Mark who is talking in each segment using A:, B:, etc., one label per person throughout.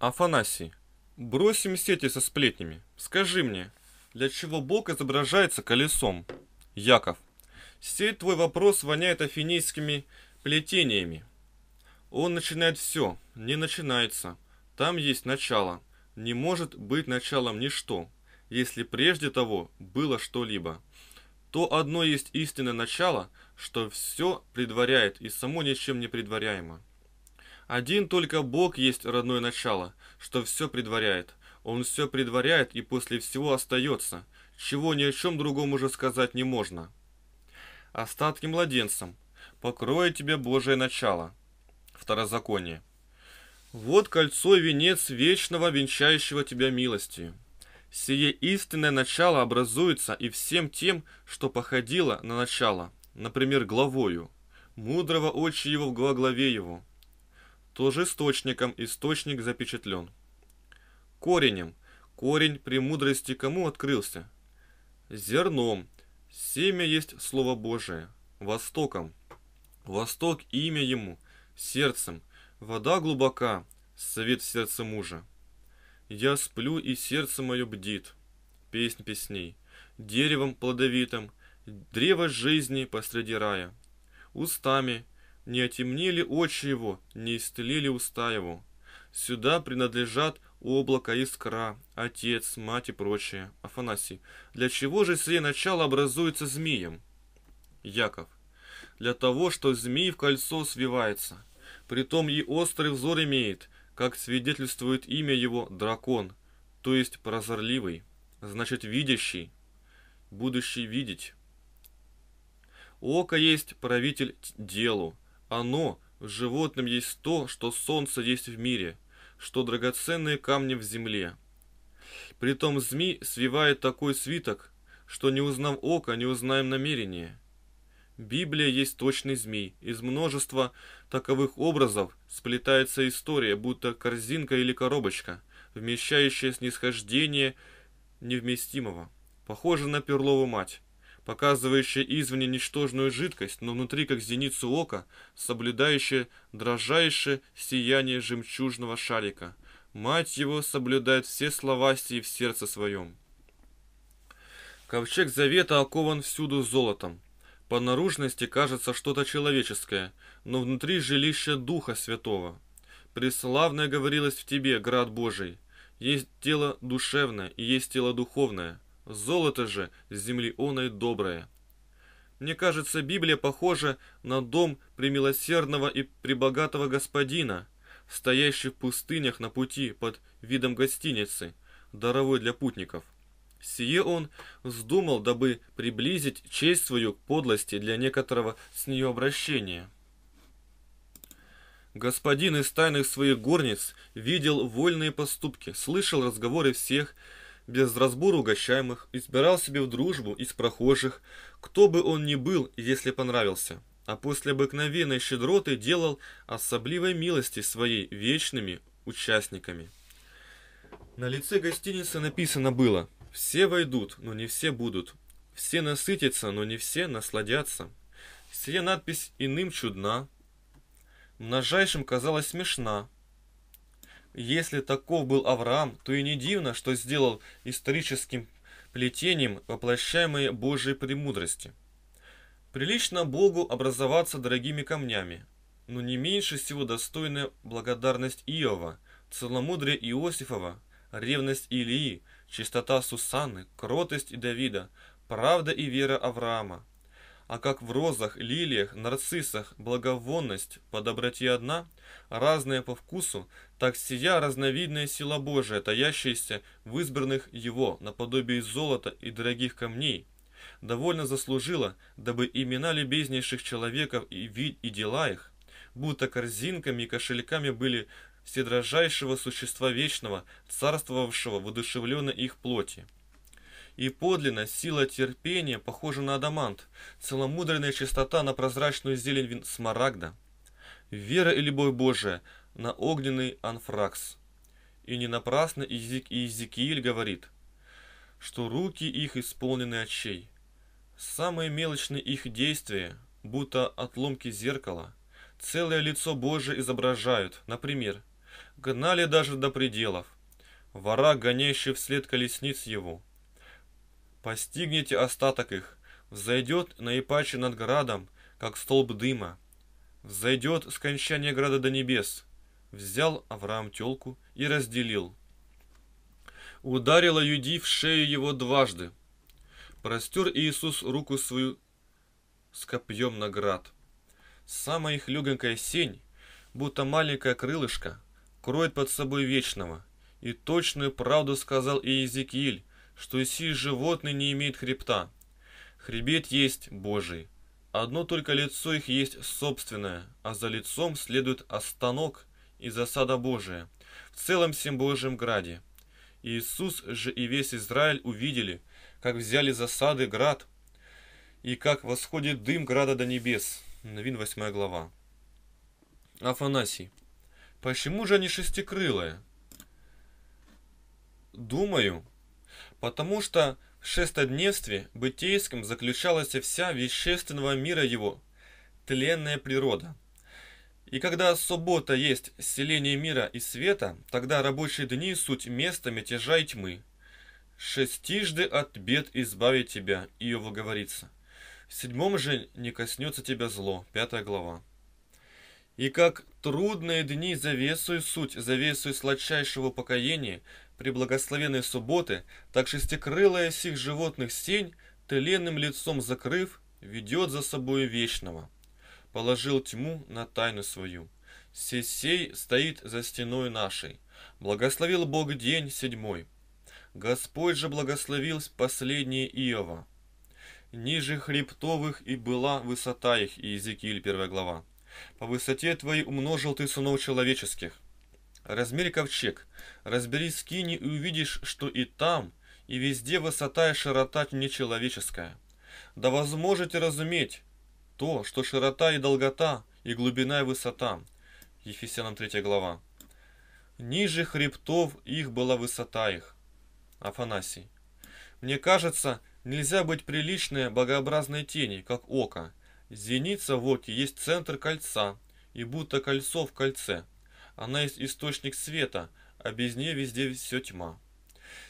A: Афанасий, бросим сети со сплетнями. Скажи мне, для чего Бог изображается колесом? Яков, сей твой вопрос воняет афинийскими плетениями. Он начинает все, не начинается. Там есть начало. Не может быть началом ничто, если прежде того было что-либо. То одно есть истинное начало, что все предваряет и само ничем не предваряемо. Один только Бог есть родное начало, что все предваряет. Он все предваряет и после всего остается, чего ни о чем другом уже сказать не можно. Остатки младенцам, Покроет тебе Божие начало. Второзаконие. Вот кольцо и венец вечного венчающего тебя милостью. Сие истинное начало образуется и всем тем, что походило на начало, например, главою, мудрого очи его в главе его, источником источник запечатлен. Коренем. Корень при мудрости кому открылся? Зерном. Семя есть Слово Божие. Востоком. Восток имя ему. Сердцем. Вода глубока. Свет сердца мужа. Я сплю, и сердце мое бдит. Песнь песней. Деревом плодовитым. Древо жизни посреди рая. Устами не отемнели очи его, не истлели уста его. Сюда принадлежат облако, искра, отец, мать и прочее. Афанасий. Для чего же сие начало образуется змеем? Яков. Для того, что змей в кольцо свивается. Притом и острый взор имеет, как свидетельствует имя его дракон, то есть прозорливый, значит видящий, будущий видеть. Око есть правитель делу, оно, в животном есть то, что солнце есть в мире, что драгоценные камни в земле. Притом змей свивает такой свиток, что не узнав ока, не узнаем намерения. Библия есть точный змей. Из множества таковых образов сплетается история, будто корзинка или коробочка, вмещающая снисхождение невместимого. Похоже на перлову мать показывающая извне ничтожную жидкость, но внутри, как зеницу ока, соблюдающая дрожайшее сияние жемчужного шарика. Мать его соблюдает все слова сии в сердце своем. Ковчег завета окован всюду золотом. По наружности кажется что-то человеческое, но внутри жилище Духа Святого. Преславное говорилось в тебе, град Божий. Есть тело душевное и есть тело духовное – Золото же с земли оной доброе. Мне кажется, Библия похожа на дом премилосердного и пребогатого господина, стоящий в пустынях на пути под видом гостиницы, даровой для путников. Сие он вздумал, дабы приблизить честь свою к подлости для некоторого с нее обращения. Господин из тайных своих горниц видел вольные поступки, слышал разговоры всех, без разбора угощаемых, избирал себе в дружбу из прохожих, кто бы он ни был, если понравился, а после обыкновенной щедроты делал особливой милости своей вечными участниками. На лице гостиницы написано было «Все войдут, но не все будут, все насытятся, но не все насладятся». Сия надпись иным чудна, множайшим казалась смешна, если таков был Авраам, то и не дивно, что сделал историческим плетением воплощаемые Божьи премудрости. Прилично Богу образоваться дорогими камнями, но не меньше всего достойна благодарность Иова, целомудрие Иосифова, ревность Илии, чистота Сусанны, кротость и Давида, правда и вера Авраама, а как в розах, лилиях, нарциссах благовонность по доброте одна, разная по вкусу, так сия разновидная сила Божия, таящаяся в избранных его, наподобие золота и дорогих камней, довольно заслужила, дабы имена любезнейших человеков и вид и дела их, будто корзинками и кошельками были вседрожайшего существа вечного, царствовавшего в их плоти. И подлинно сила терпения похожа на адамант, целомудренная чистота на прозрачную зелень смарагда, вера и любовь Божия на огненный анфракс. И не напрасно Иезекииль говорит, что руки их исполнены очей. Самые мелочные их действия, будто отломки зеркала, целое лицо Божие изображают, например, гнали даже до пределов, вора, гоняющий вслед колесниц его – постигнете остаток их. Взойдет наипаче над градом, как столб дыма. Взойдет скончание града до небес. Взял Авраам телку и разделил. Ударила Юди в шею его дважды. Простер Иисус руку свою с копьем на град. Самая их легонькая сень, будто маленькое крылышко, кроет под собой вечного. И точную правду сказал и Иезекииль, что и сие животные не имеют хребта. Хребет есть Божий. Одно только лицо их есть собственное, а за лицом следует останок и засада Божия в целом всем Божьем граде. Иисус же и весь Израиль увидели, как взяли засады град, и как восходит дым града до небес. Новин 8 глава. Афанасий. Почему же они шестикрылые? Думаю, потому что в шестодневстве бытейском заключалась вся вещественного мира его, тленная природа. И когда суббота есть селение мира и света, тогда рабочие дни – суть места мятежа и тьмы. «Шестижды от бед избавит тебя», – Иова говорится. «В седьмом же не коснется тебя зло», – пятая глава. И как трудные дни завесу и суть, завесую сладчайшего покоения – при благословенной субботы, так шестикрылая сих животных сень, тленным лицом закрыв, ведет за собою вечного. Положил тьму на тайну свою. Сесей стоит за стеной нашей. Благословил Бог день седьмой. Господь же благословил последние Иова. Ниже хребтовых и была высота их, Иезекииль первая глава. По высоте твоей умножил ты сынов человеческих. Размере ковчег. Разбери скини и увидишь, что и там, и везде высота и широта нечеловеческая. Да возможете разуметь то, что широта и долгота, и глубина и высота. Ефесянам 3 глава. Ниже хребтов их была высота их. Афанасий. Мне кажется, нельзя быть приличной богообразной тени, как око. Зеница в оке есть центр кольца, и будто кольцо в кольце. Она есть источник света, а без нее везде все тьма.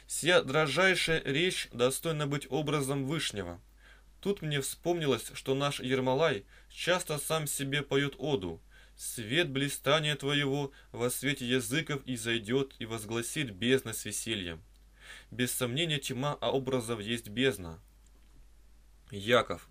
A: Сия дрожайшая речь достойна быть образом Вышнего. Тут мне вспомнилось, что наш Ермолай часто сам себе поет оду. «Свет блистания твоего во свете языков и зайдет, и возгласит бездна с весельем». Без сомнения тьма, а образов есть бездна. Яков.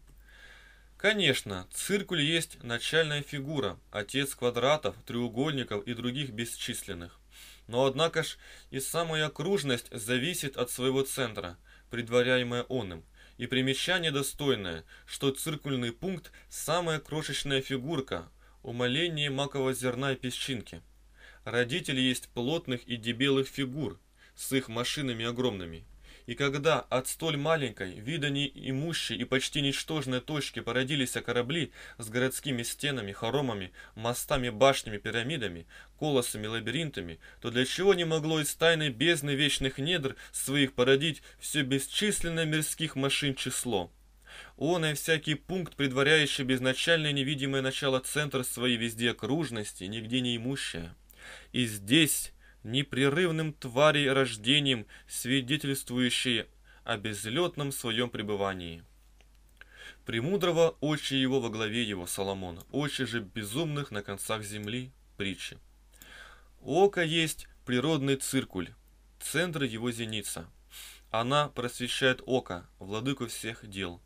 A: Конечно, циркуль есть начальная фигура, отец квадратов, треугольников и других бесчисленных. Но однако ж и самая окружность зависит от своего центра, предваряемая он им. И примечание достойное, что циркульный пункт – самая крошечная фигурка, умаление макового зерна и песчинки. Родители есть плотных и дебелых фигур с их машинами огромными. И когда от столь маленькой, вида неимущей и почти ничтожной точки породились корабли с городскими стенами, хоромами, мостами, башнями, пирамидами, колосами, лабиринтами, то для чего не могло из тайной бездны вечных недр своих породить все бесчисленное мирских машин число? Он и всякий пункт, предваряющий безначальное невидимое начало центр своей везде окружности, нигде не имущее. И здесь непрерывным тварей рождением, свидетельствующие о безлетном своем пребывании. Премудрого очи его во главе его, Соломона, очи же безумных на концах земли, притчи. Око есть природный циркуль, центр его зеница. Она просвещает око, владыку всех дел.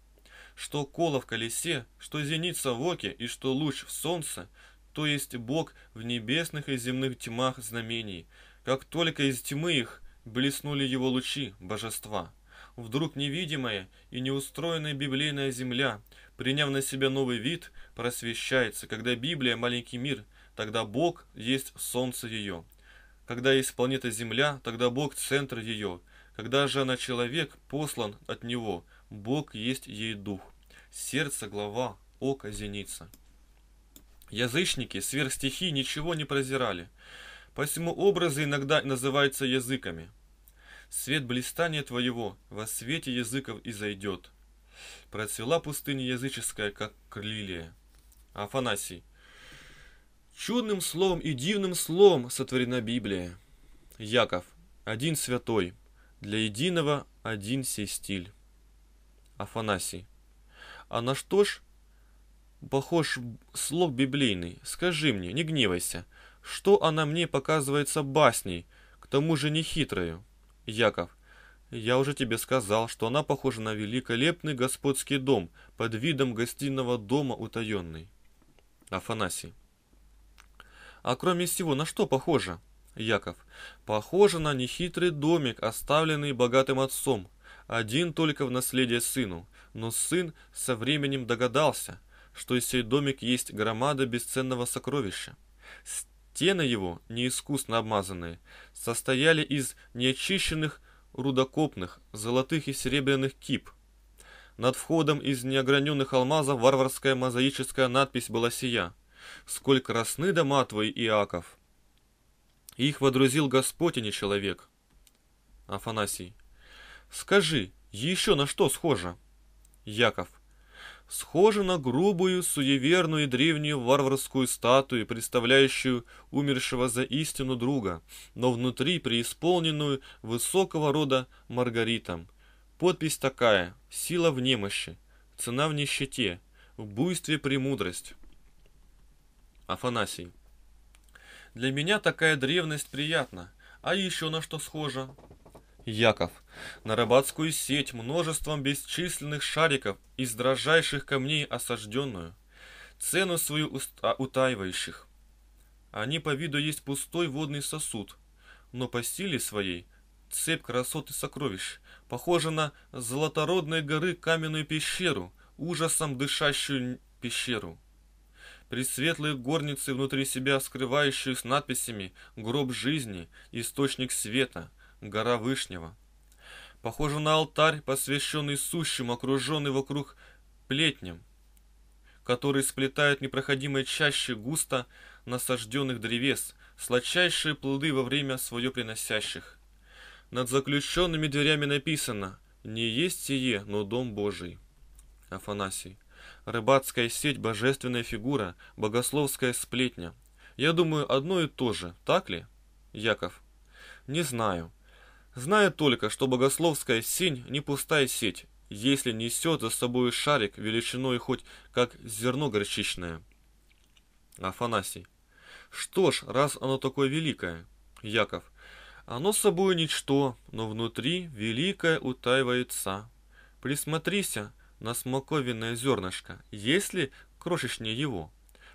A: Что коло в колесе, что зеница в оке и что луч в солнце – то есть Бог в небесных и земных тьмах знамений. Как только из тьмы их блеснули его лучи божества. Вдруг невидимая и неустроенная библейная земля, приняв на себя новый вид, просвещается, когда Библия – маленький мир, тогда Бог есть солнце ее. Когда есть планета Земля, тогда Бог – центр ее. Когда же она человек, послан от него, Бог есть ей дух. Сердце – глава, око – зеница. Язычники, сверхстихи, ничего не прозирали, посему образы иногда называются языками. «Свет блистания твоего во свете языков и зайдет». Процвела пустыня языческая, как крылья. Афанасий. Чудным словом и дивным словом сотворена Библия. Яков. Один святой. Для единого один сей стиль. Афанасий. А на что ж похож слог библейный. Скажи мне, не гневайся, что она мне показывается басней, к тому же не Яков, я уже тебе сказал, что она похожа на великолепный господский дом под видом гостиного дома утаенный. Афанасий. А кроме всего, на что похоже? Яков. Похоже на нехитрый домик, оставленный богатым отцом. Один только в наследие сыну. Но сын со временем догадался – что из сей домик есть громада бесценного сокровища. Стены его, неискусно обмазанные, состояли из неочищенных рудокопных, золотых и серебряных кип. Над входом из неограненных алмазов варварская мозаическая надпись была сия «Сколь красны дома твои, Иаков!» Их водрузил Господь, а не человек. Афанасий. Скажи, еще на что схоже? Яков схожа на грубую, суеверную и древнюю варварскую статую, представляющую умершего за истину друга, но внутри преисполненную высокого рода маргаритом. Подпись такая «Сила в немощи, цена в нищете, в буйстве премудрость». Афанасий. Для меня такая древность приятна. А еще на что схожа? Яков. На рыбацкую сеть множеством бесчисленных шариков из дрожайших камней осажденную, цену свою утаивающих. Они по виду есть пустой водный сосуд, но по силе своей цепь красот и сокровищ, похожа на золотородные горы каменную пещеру, ужасом дышащую пещеру. Пресветлые горницы внутри себя скрывающую с надписями «Гроб жизни», «Источник света», гора Вышнего. Похоже на алтарь, посвященный сущим, окруженный вокруг плетнем, который сплетают непроходимые чаще густо насажденных древес, сладчайшие плоды во время свое приносящих. Над заключенными дверями написано «Не есть сие, но дом Божий». Афанасий. Рыбацкая сеть – божественная фигура, богословская сплетня. Я думаю, одно и то же, так ли? Яков. Не знаю. Знаю только, что богословская синь не пустая сеть, если несет за собой шарик величиной хоть как зерно горчичное. Афанасий. Что ж, раз оно такое великое. Яков. Оно с собой ничто, но внутри великое утаивается. Присмотрися на смоковинное зернышко, если крошечнее его.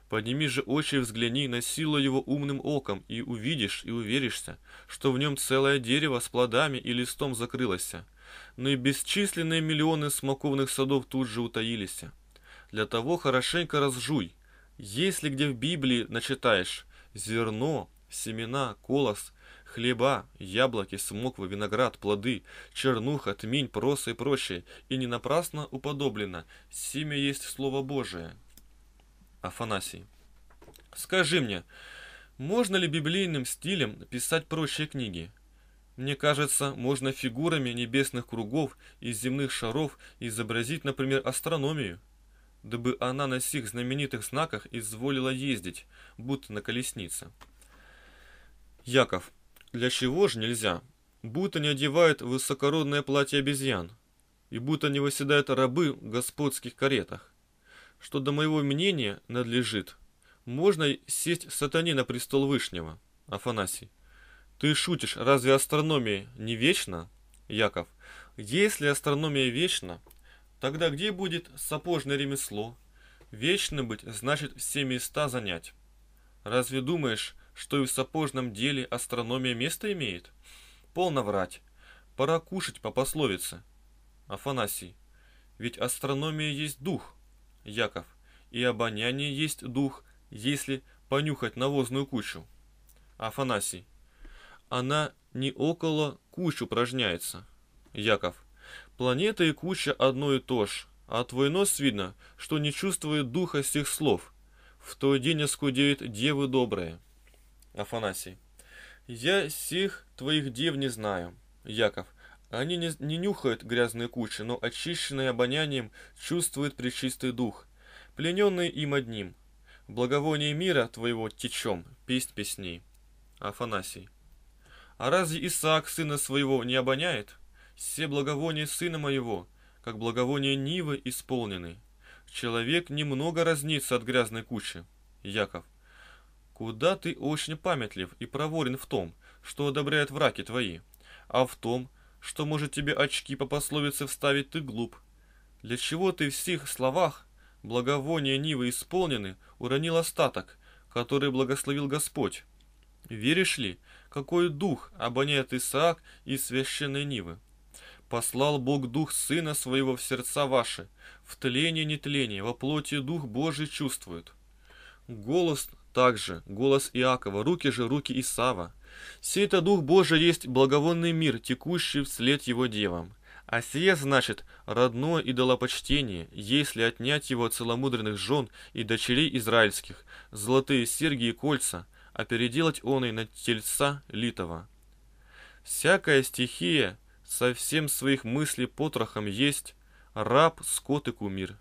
A: Подними же очи и взгляни на силу его умным оком, и увидишь и уверишься, что в нем целое дерево с плодами и листом закрылось, но и бесчисленные миллионы смоковных садов тут же утаились. Для того хорошенько разжуй, если где в Библии начитаешь зерно, семена, колос, хлеба, яблоки, смоквы, виноград, плоды, чернуха, тмень, проса и прочее, и не напрасно уподоблено, семя есть Слово Божие, Афанасий. «Скажи мне, можно ли библейным стилем писать прочие книги? Мне кажется, можно фигурами небесных кругов и земных шаров изобразить, например, астрономию, дабы она на сих знаменитых знаках изволила ездить, будто на колеснице. Яков, для чего же нельзя? Будто не одевают высокородное платье обезьян, и будто не выседают рабы в господских каретах что до моего мнения надлежит. Можно сесть сатане на престол Вышнего. Афанасий. Ты шутишь, разве астрономия не вечна? Яков. Если астрономия вечна, тогда где будет сапожное ремесло? Вечно быть значит все места занять. Разве думаешь, что и в сапожном деле астрономия место имеет? Полно врать. Пора кушать по пословице. Афанасий. Ведь астрономия есть дух. Яков, и обоняние есть дух, если понюхать навозную кучу. Афанасий, она не около куч упражняется. Яков, планета и куча одно и то ж, а твой нос видно, что не чувствует духа сих слов. В то день оскудеют девы добрые. Афанасий, я сих твоих дев не знаю. Яков, они не, не нюхают грязные кучи, но очищенные обонянием чувствуют пречистый дух, плененный им одним. Благовоние мира твоего течем, песнь песней. Афанасий. А разве Исаак сына своего не обоняет? Все благовония сына моего, как благовоние Нивы, исполнены. Человек немного разнится от грязной кучи. Яков. Куда ты очень памятлив и проворен в том, что одобряют враки твои, а в том, что может тебе очки по пословице вставить ты глуп. Для чего ты в сих словах благовония Нивы исполнены, уронил остаток, который благословил Господь? Веришь ли, какой дух обоняет Исаак из священной Нивы? Послал Бог дух Сына Своего в сердца ваши, в тление нетление, во плоти дух Божий чувствует. Голос также, голос Иакова, руки же руки Исава, Сей то Дух Божий есть благовонный мир, текущий вслед его девам. А сие, значит, родное идолопочтение, если отнять его от целомудренных жен и дочерей израильских, золотые серьги и кольца, а переделать он и на тельца литого. Всякая стихия совсем своих мыслей потрохом есть раб, скот и кумир.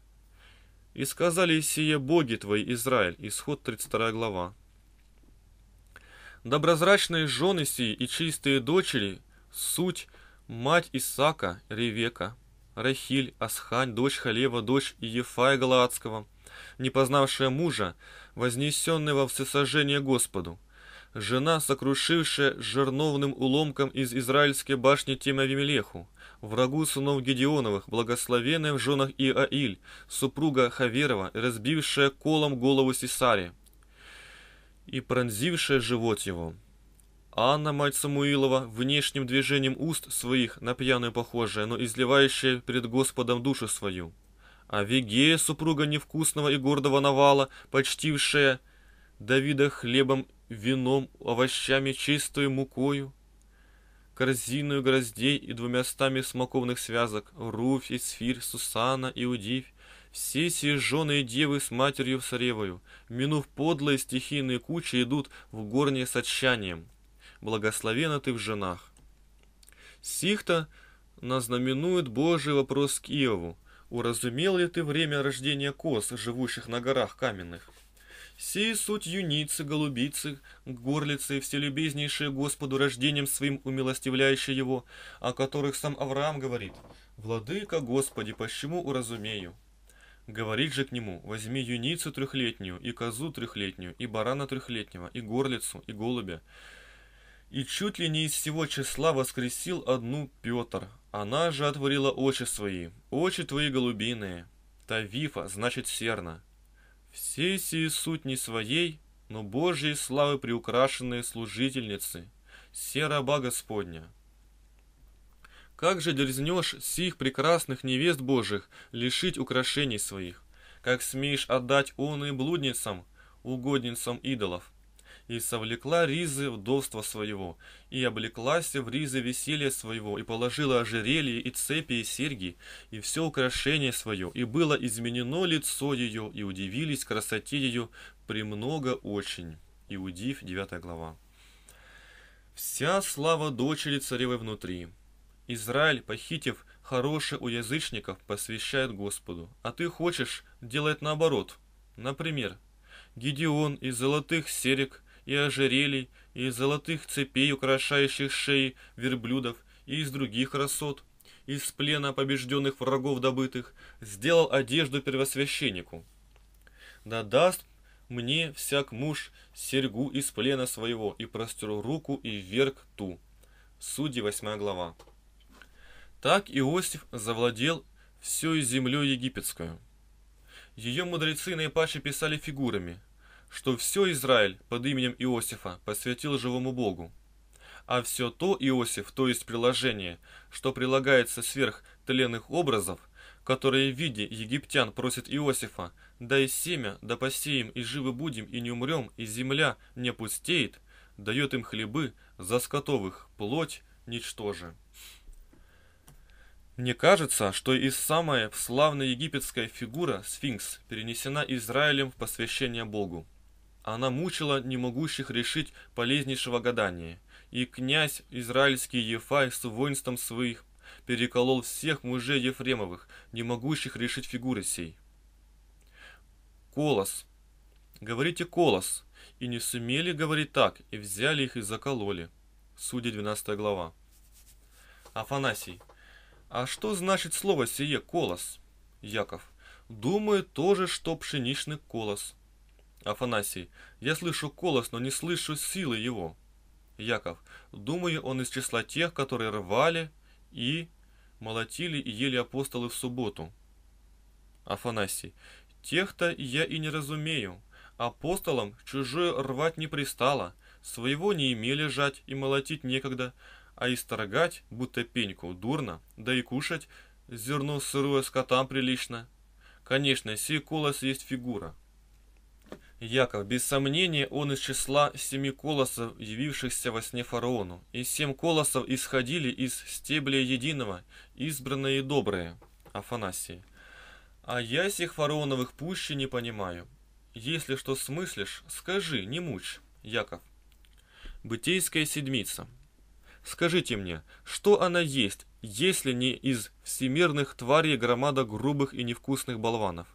A: И сказали сие боги твои, Израиль, исход 32 глава. Доброзрачные жены сии и чистые дочери, суть, мать Исака, Ревека, Рахиль, Асхань, дочь Халева, дочь Ефая Галаадского, не познавшая мужа, вознесенная во всесожжение Господу, жена, сокрушившая жерновным уломком из израильской башни Тема Вимелеху, врагу сынов Гедеоновых, благословенная в женах Иаиль, супруга Хаверова, разбившая колом голову Сесария, и пронзившая живот его. Анна, мать Самуилова, внешним движением уст своих, на пьяную похожая, но изливающая перед Господом душу свою. А Вегея, супруга невкусного и гордого навала, почтившая Давида хлебом, вином, овощами, чистую мукою, корзиною гроздей и двумястами смоковных связок, Руфь и Сфир, Сусана, Иудивь, все сожженные девы с матерью соревою, минув подлые стихийные кучи, идут в горне с отчаянием. Благословена ты в женах. Сихта назнаменует Божий вопрос к Иову. Уразумел ли ты время рождения кос, живущих на горах каменных? Сии суть юницы, голубицы, горлицы, вселюбезнейшие Господу рождением своим умилостивляющие его, о которых сам Авраам говорит, «Владыка Господи, почему уразумею?» Говорит же к нему, возьми юницу трехлетнюю, и козу трехлетнюю, и барана трехлетнего, и горлицу, и голубя. И чуть ли не из всего числа воскресил одну Петр. Она же отворила очи свои, очи твои голубиные. Тавифа, значит серна. Все сии суть не своей, но Божьей славы приукрашенные служительницы, сера раба Господня. Как же дерзнешь сих прекрасных невест божьих лишить украшений своих? Как смеешь отдать он и блудницам, угодницам идолов? И совлекла Ризы вдовство своего, и облеклась в Ризы веселье своего, и положила ожерелье, и цепи, и серьги, и все украшение свое, и было изменено лицо ее, и удивились красоте ее премного очень». Иудив, 9 глава. «Вся слава дочери царевой внутри». Израиль, похитив хорошее у язычников, посвящает Господу. А ты хочешь делать наоборот. Например, Гедеон из золотых серег и ожерелий, и из золотых цепей, украшающих шеи верблюдов, и из других красот, из плена побежденных врагов добытых, сделал одежду первосвященнику. Да даст мне всяк муж серьгу из плена своего, и простеру руку и вверх ту. Судьи 8 глава. Так Иосиф завладел всей землей египетскую. Ее мудрецы наипаче писали фигурами, что все Израиль под именем Иосифа посвятил живому Богу. А все то Иосиф, то есть приложение, что прилагается сверх тленных образов, которые в виде египтян просит Иосифа, «Дай семя, да посеем, и живы будем, и не умрем, и земля не пустеет», дает им хлебы, за скотовых плоть ничтоже. Мне кажется, что и самая славная египетская фигура, сфинкс, перенесена Израилем в посвящение Богу. Она мучила немогущих решить полезнейшего гадания, и князь израильский Ефай с воинством своих переколол всех мужей Ефремовых, не могущих решить фигуры сей. Колос. Говорите колос. И не сумели говорить так, и взяли их и закололи. Судя 12 глава. Афанасий. «А что значит слово сие «колос»?» Яков. «Думаю тоже, что пшеничный колос». Афанасий. «Я слышу колос, но не слышу силы его». Яков. «Думаю, он из числа тех, которые рвали и молотили и ели апостолы в субботу». Афанасий. «Тех-то я и не разумею. Апостолам чужое рвать не пристало, своего не имели жать и молотить некогда, а исторгать, будто пеньку, дурно, да и кушать зерно сырое скотам прилично. Конечно, сей колос есть фигура. Яков, без сомнения, он из числа семи колосов, явившихся во сне фараону, и семь колосов исходили из стебля единого, избранные и добрые, Афанасии. А я сих фараоновых пущи не понимаю. Если что смыслишь, скажи, не мучь, Яков. Бытейская седмица. Скажите мне, что она есть, если не из всемирных тварей громада грубых и невкусных болванов?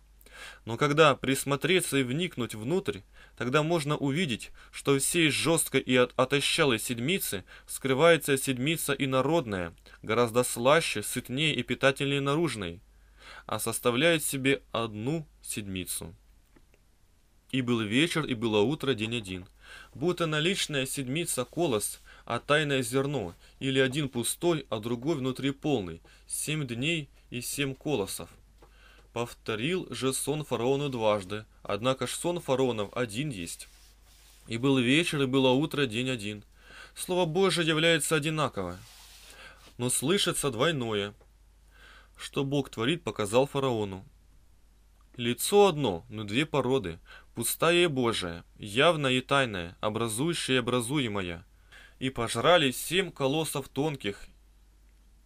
A: Но когда присмотреться и вникнуть внутрь, тогда можно увидеть, что всей жесткой и отощалой седмицы скрывается седмица инородная, гораздо слаще, сытнее и питательнее наружной, а составляет себе одну седмицу. И был вечер, и было утро, день один. Будто наличная седмица колос – а тайное зерно, или один пустой, а другой внутри полный, семь дней и семь колосов. Повторил же сон фараону дважды, однако ж сон фараонов один есть. И был вечер, и было утро, день один. Слово Божие является одинаково, но слышится двойное. Что Бог творит, показал фараону. Лицо одно, но две породы, пустая и Божия, явная и тайная, образующая и образуемая – и пожрали семь колоссов тонких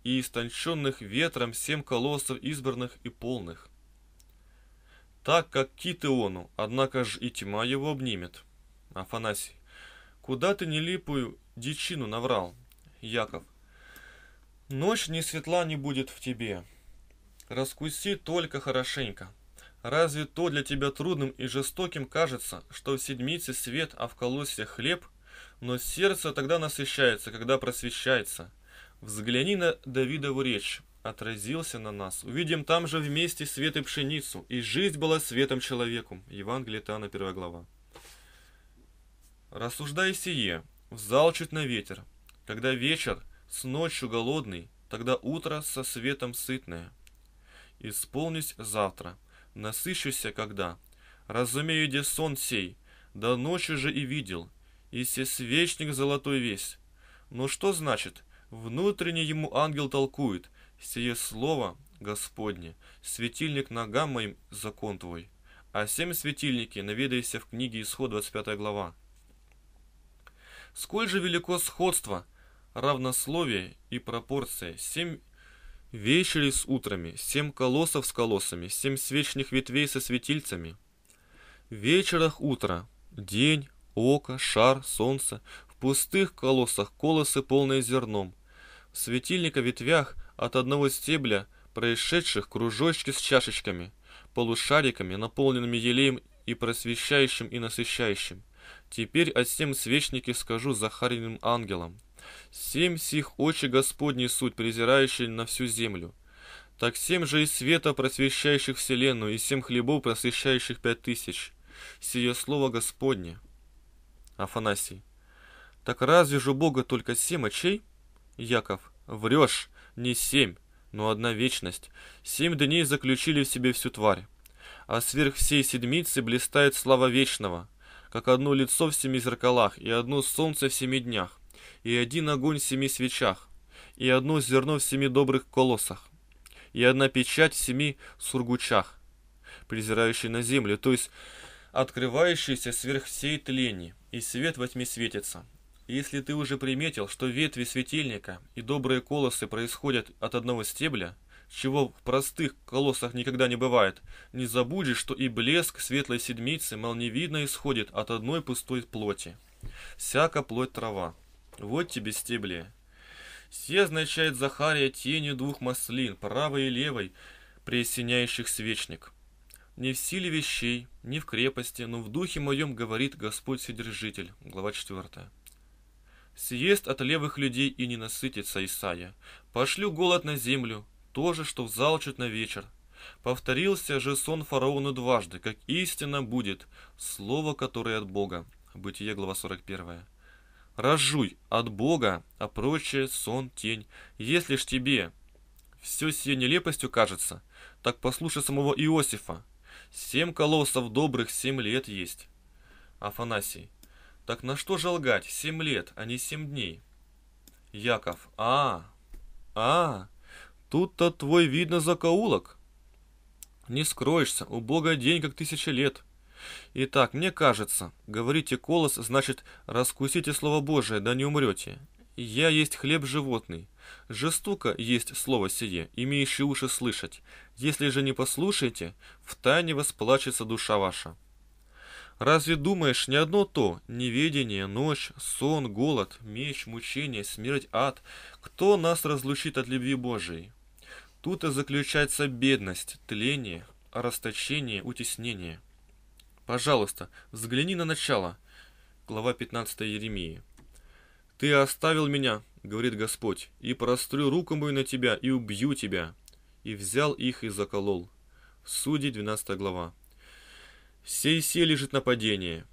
A: и истонченных ветром семь колоссов избранных и полных. Так как кит Иону, однако ж и тьма его обнимет. Афанасий. Куда ты нелипую дичину наврал? Яков. Ночь не светла не будет в тебе. Раскуси только хорошенько. Разве то для тебя трудным и жестоким кажется, что в седмице свет, а в колосье хлеб, но сердце тогда насыщается, когда просвещается. Взгляни на Давидову речь. Отразился на нас. Увидим там же вместе свет и пшеницу. И жизнь была светом человеку. Евангелие Тана, 1 глава. Рассуждай сие, взал зал чуть на ветер. Когда вечер с ночью голодный, тогда утро со светом сытное. Исполнюсь завтра, насыщуся когда. Разумею, где сон сей, да ночью же и видел — и сесвечник золотой весь. Но что значит? Внутренне ему ангел толкует. Сие слово Господне, светильник ногам моим закон твой. А семь светильники наведайся в книге Исход 25 глава. Сколь же велико сходство, равнословие и пропорция. Семь вечерей с утрами, семь колоссов с колоссами, семь свечных ветвей со светильцами. В вечерах утро, день, Око, шар, солнце, в пустых колоссах колосы, полные зерном. В светильника ветвях от одного стебля, происшедших кружочки с чашечками, полушариками, наполненными елеем и просвещающим и насыщающим. Теперь от всем свечники скажу Захариным ангелам. Семь сих очи Господней суть, презирающие на всю землю. Так семь же и света, просвещающих вселенную, и семь хлебов, просвещающих пять тысяч. Сие слово Господне. Афанасий. Так разве же у Бога только семь очей? Яков. Врешь, не семь, но одна вечность. Семь дней заключили в себе всю тварь. А сверх всей седмицы блистает слава вечного, как одно лицо в семи зеркалах, и одно солнце в семи днях, и один огонь в семи свечах, и одно зерно в семи добрых колосах, и одна печать в семи сургучах, презирающей на землю, то есть открывающийся сверх всей тлени, и свет во тьме светится. Если ты уже приметил, что ветви светильника и добрые колосы происходят от одного стебля, чего в простых колоссах никогда не бывает, не забудь что и блеск светлой седмицы молниевидно исходит от одной пустой плоти. Всяка плоть трава. Вот тебе стебли. Все означает Захария тенью двух маслин, правой и левой, приосеняющих свечник. «Не в силе вещей, не в крепости, но в духе моем говорит Господь Вседержитель». Глава 4. «Съест от левых людей и не насытится Исаия. Пошлю голод на землю, то же, что взалчут на вечер. Повторился же сон фараону дважды, как истина будет, слово, которое от Бога». Бытие, глава 41. «Разжуй от Бога, а прочее сон, тень, если ж тебе...» Все сие нелепостью кажется, так послушай самого Иосифа, Семь колоссов добрых семь лет есть. Афанасий. Так на что же лгать? Семь лет, а не семь дней. Яков. А, а, тут-то твой видно закоулок. Не скроешься, у Бога день как тысяча лет. Итак, мне кажется, говорите колос, значит, раскусите Слово Божие, да не умрете. Я есть хлеб животный. Жестоко есть слово сие, имеющее уши слышать. Если же не послушаете, в тайне восплачется душа ваша. Разве думаешь, не одно то, неведение, ночь, сон, голод, меч, мучение, смерть, ад, кто нас разлучит от любви Божией? Тут и заключается бедность, тление, расточение, утеснение. Пожалуйста, взгляни на начало. Глава 15 Еремии. «Ты оставил меня, — говорит Господь, — и прострю руку мою на тебя, и убью тебя». И взял их и заколол. Судей 12 глава. Всей сей лежит нападение.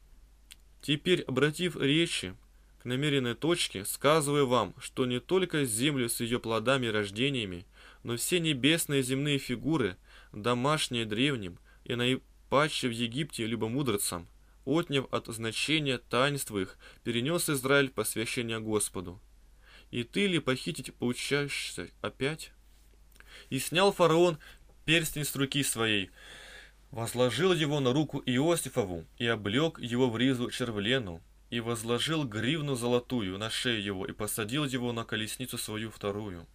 A: Теперь, обратив речи к намеренной точке, сказываю вам, что не только землю с ее плодами и рождениями, но все небесные земные фигуры, домашние древним и наипаче в Египте любомудрецам, отняв от значения таинств их, перенес Израиль посвящение Господу. И ты ли похитить получаешься опять? И снял фараон перстень с руки своей, возложил его на руку Иосифову и облег его в ризу червлену, и возложил гривну золотую на шею его и посадил его на колесницу свою вторую.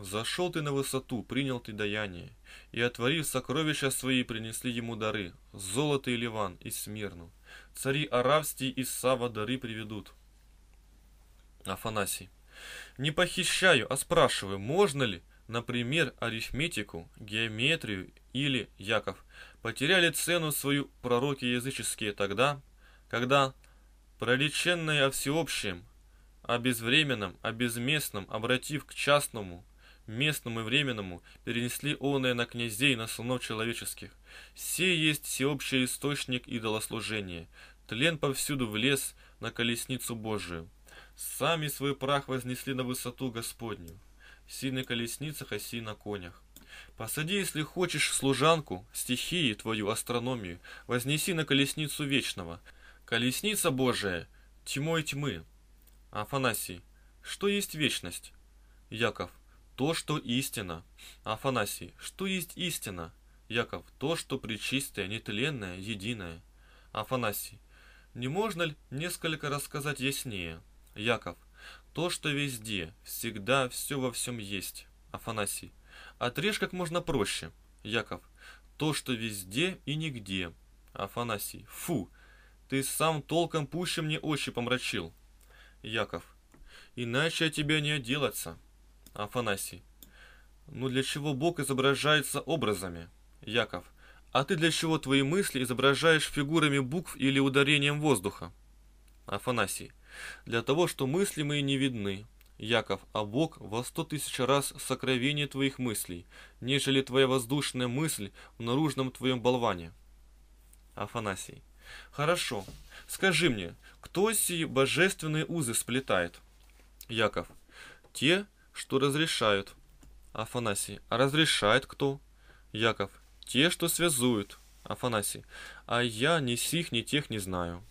A: Зашел ты на высоту, принял ты даяние, и, отворив сокровища свои, принесли ему дары, золото и ливан, и смирну. Цари аравстии и Сава дары приведут. Афанасий. Не похищаю, а спрашиваю, можно ли, например, арифметику, геометрию или Яков, потеряли цену свою пророки языческие тогда, когда прореченные о всеобщем, о безвременном, о безместном, обратив к частному, местному и временному, перенесли оное на князей на сынов человеческих. Все есть всеобщий источник идолослужения. Тлен повсюду влез на колесницу Божию. Сами свой прах вознесли на высоту Господню. Си на колесницах, а си на конях. Посади, если хочешь, служанку, стихии твою, астрономию, вознеси на колесницу вечного. Колесница Божия, тьмой тьмы. Афанасий, что есть вечность? Яков, то, что истина. Афанасий, что есть истина? Яков, то, что причистое, нетленное, единое. Афанасий, не можно ли несколько рассказать яснее? Яков, то, что везде, всегда, все во всем есть. Афанасий, отрежь как можно проще. Яков, то, что везде и нигде. Афанасий, фу, ты сам толком пуще мне очи помрачил. Яков, иначе от тебя не отделаться. Афанасий, ну для чего Бог изображается образами? Яков. «А ты для чего твои мысли изображаешь фигурами букв или ударением воздуха?» Афанасий. «Для того, что мысли мои не видны, Яков, а Бог во сто тысяч раз сокровение твоих мыслей, нежели твоя воздушная мысль в наружном твоем болване». Афанасий. «Хорошо. Скажи мне, кто сии божественные узы сплетает?» Яков. «Те, что разрешают». Афанасий. «А разрешает кто?» Яков. Те, что связуют. Афанасий. А я ни сих, ни тех не знаю.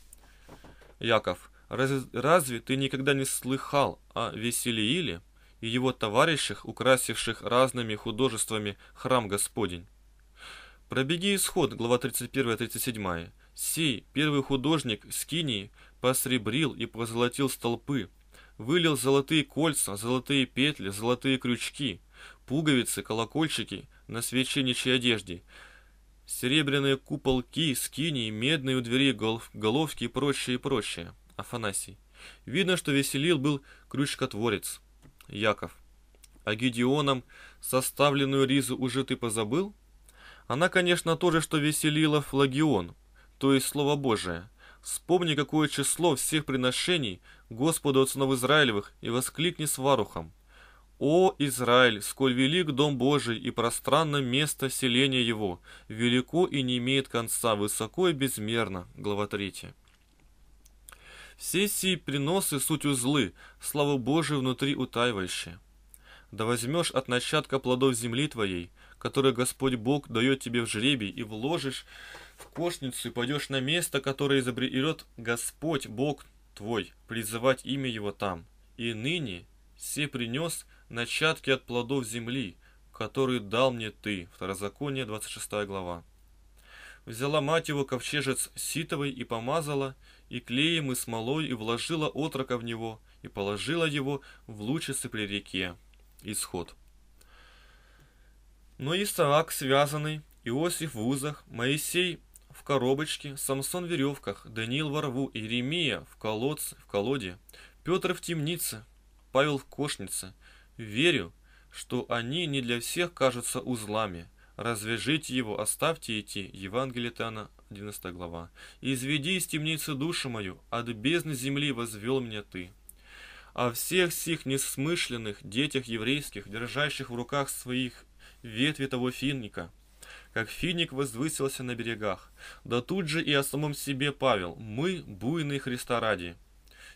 A: Яков. Раз, разве ты никогда не слыхал о Веселииле и его товарищах, украсивших разными художествами храм Господень? Пробеги исход, глава 31-37. Сей, первый художник Скинии, посребрил и позолотил столпы, вылил золотые кольца, золотые петли, золотые крючки, пуговицы, колокольчики на священничьей одежде. Серебряные куполки, скини, медные у дверей голов, головки и прочее, и прочее. Афанасий. Видно, что веселил был крючкотворец. Яков. А Гедеоном составленную ризу уже ты позабыл? Она, конечно, тоже, что веселила флагион, то есть Слово Божие. Вспомни, какое число всех приношений Господу от сынов Израилевых, и воскликни с варухом. «О, Израиль, сколь велик дом Божий и пространно место селения его, велико и не имеет конца, высоко и безмерно». Глава 3. Все сии приносы суть узлы, славу Божию внутри утаивающие. Да возьмешь от начатка плодов земли твоей, которые Господь Бог дает тебе в жребий, и вложишь в кошницу и пойдешь на место, которое изобретет Господь Бог твой, призывать имя его там. И ныне все принес – начатки от плодов земли, которые дал мне ты». Второзаконие, 26 глава. Взяла мать его ковчежец ситовый и помазала, и клеем, и смолой, и вложила отрока в него, и положила его в лучице при реке. Исход. Но Исаак связанный, Иосиф в узах, Моисей в коробочке, Самсон в веревках, Даниил во рву, Иеремия в колодце, в колоде, Петр в темнице, Павел в кошнице – Верю, что они не для всех кажутся узлами. Развяжите его, оставьте идти. Евангелие Тана, 11 глава. «Изведи из темницы душу мою, от бездны земли возвел меня ты». О всех сих несмышленных детях еврейских, держащих в руках своих ветви того финника, как финик возвысился на берегах. Да тут же и о самом себе Павел, мы, буйные Христа ради.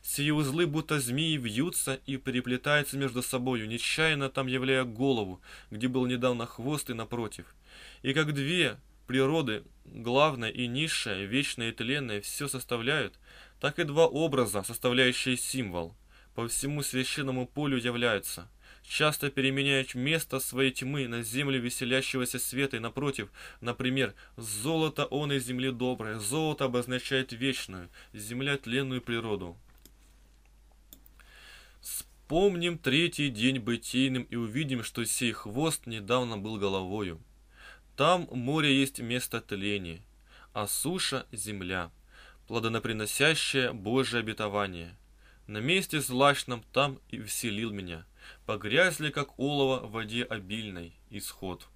A: Сие узлы, будто змеи, вьются и переплетаются между собою, нечаянно там являя голову, где был недавно хвост и напротив. И как две природы, главная и низшее, вечная и тленная все составляют, так и два образа, составляющие символ, по всему священному полю являются – часто переменяют место своей тьмы на землю веселящегося света и напротив, например, золото он и земли доброе, золото обозначает вечную, земля тленную природу. Вспомним третий день бытийным и увидим, что сей хвост недавно был головою. Там море есть место тления, а суша – земля, плодоноприносящее Божие обетование. На месте злачном там и вселил меня, погрязли, как олово в воде обильной, исход.